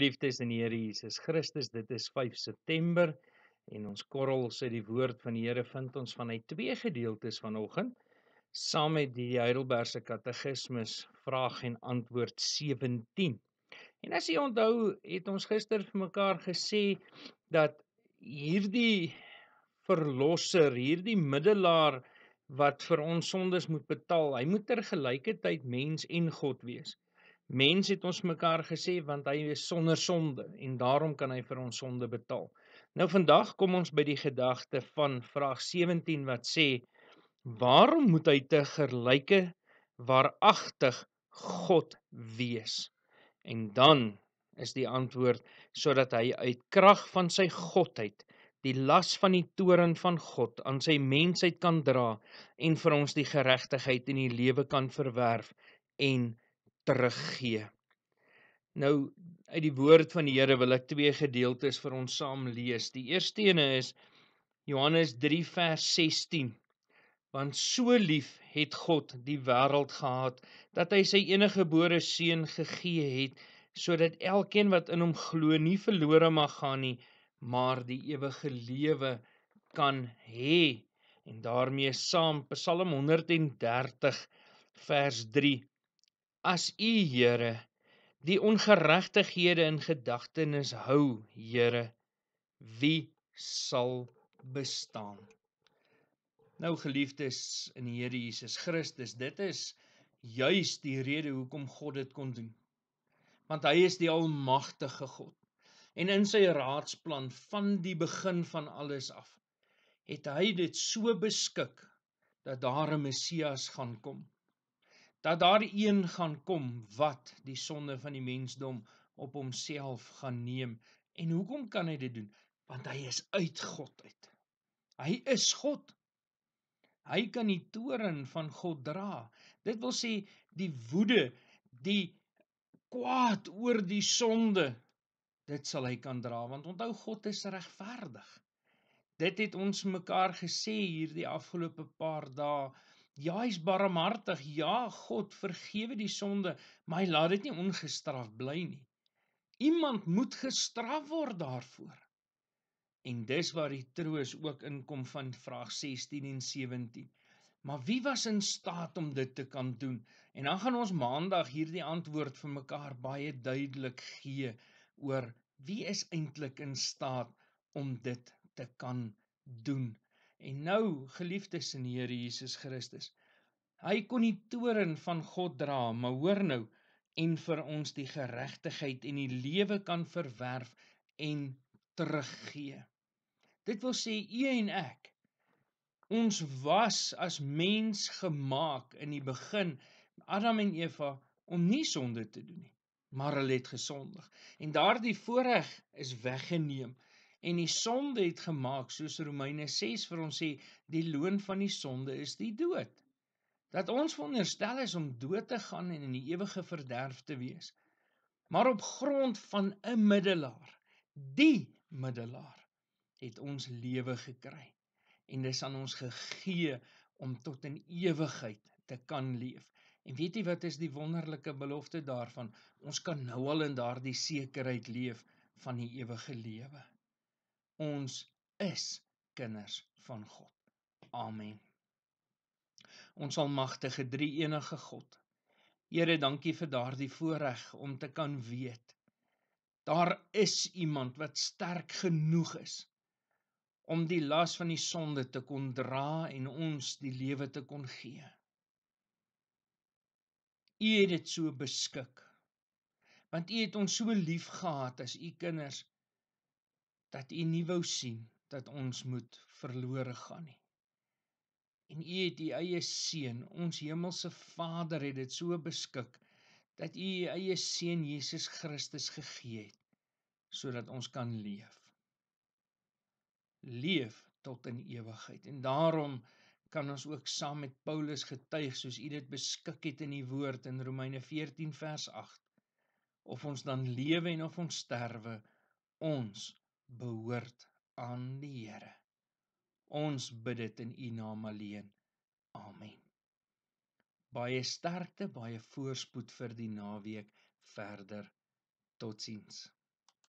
Liefdes in die Here Jesus Christus, dit is 5 September en ons korrel sê die woord van die Here vind ons vanuit twee gedeeltes vanoggend saam met die Heidelbergse Katekismes vraag en antwoord 17. En as jy onthou, het ons gister vir mekaar gesê dat hierdie verlosser, hierdie middelaar wat vir ons sondes moet betaal, hy moet ter gelyke tyd mens en God wees. Mens het ons mekaar gesê want hy is sonder sonde en daarom kan hy vir ons sonde betaal. Nou vandag kom ons by die gedagte van vraag 17 wat sê waarom moet hy te gelyke waaragtig God wees? En dan is die antwoord sodat hy uit krag van sy godheid die las van die toren van God aan sy mensheid kan dra en vir ons die geregtigheid en die lewe kan verwerf en teruggee. Nou uit die woord van die Here wil ek twee gedeeltes vir ons saam lees. Die eerste ene is Johannes 3 vers 16. Want so lief het God die wêreld gehad dat hy sy eniggebore seun gegee het sodat elkeen wat in hom glo nie verlore mag gaan nie, maar die ewige lewe kan hê. En daarmee saam Psalm 130 vers as u Here die ongeregtighede in gedagtenis hou, Here, wie sal bestaan? Nou geliefdes in die Here Jesus Christus, dit is juis die rede hoekom God dit kon doen. Want hy is die almagtige God. En in sy raadsplan van die begin van alles af, het hy dit so beskik dat daar 'n Messias gaan kom, dat daar een gaan kom wat die sonde van die mensdom op homself gaan neem. En hoekom kan hy dit doen? Want hy is uit God uit. Hy is God. Hy kan die toren van God dra. Dit wil sê die woede, die kwaad oor die sonde, dit sal hy kan dra want onthou God is regverdig. Dit het ons mekaar gesê hierdie afgelope paar dae Ja, hy's barmhartig. Ja, God vergewe die sonde, maar hy laat dit nie ongestraf bly nie. Iemand moet gestraf word daarvoor. En dis waar die troos ook inkom van vraag 16 en 17. Maar wie was in staat om dit te kan doen? En dan gaan ons maandag hierdie antwoord vir mekaar baie duidelik gee oor wie is eintlik in staat om dit te kan doen. En nou, geliefdes in die Here Jesus Christus, hy kon die toren van God dra, maar hoor nou, en vir ons die geregtigheid en die lewe kan verwerf en teruggee. Dit wil sê u en ek ons was as mens gemaak in die begin Adam en Eva om nie sonde te doen nie maar hulle het gesondig en daardie voorreg is weggeneem en die sonde het gemaak soos Romeine 6 vir ons sê die loon van die sonde is die dood dat ons veronderstel is om dood te gaan en in die ewige verderf te wees maar op grond van 'n middelaar die middelaar het ons lewe gekry en dis aan ons gegee om tot in ewigheid te kan leef En weet jy wat is die wonderlike belofte daarvan? Ons kan nou al in daardie sekerheid leef van die ewige lewe ons is kinders van God. Amen. Ons almagtige drie-enige God. Here, dankie vir daardie voorreg om te kan weet daar is iemand wat sterk genoeg is om die las van die sonde te kon dra en ons die lewe te kon gee. U het dit so beskik. Want u het ons so liefgehad as u kinders dat u nie wou sien dat ons moet verlore gaan nie. En u het u eie seun, ons hemelse Vader het dit so beskik dat u u eie seun Jesus Christus gegee het sodat ons kan leef. Leef tot in ewigheid. En daarom kan ons ook saam met Paulus getuig soos u dit beskik het in die woord in Romeine 14 vers 8 of ons dan lewe en of ons sterwe ons behoort aan die Here. Ons bid dit in U naam alleen. Amen. Baie sterkte, baie voorspoed vir die naweek verder. Totsiens.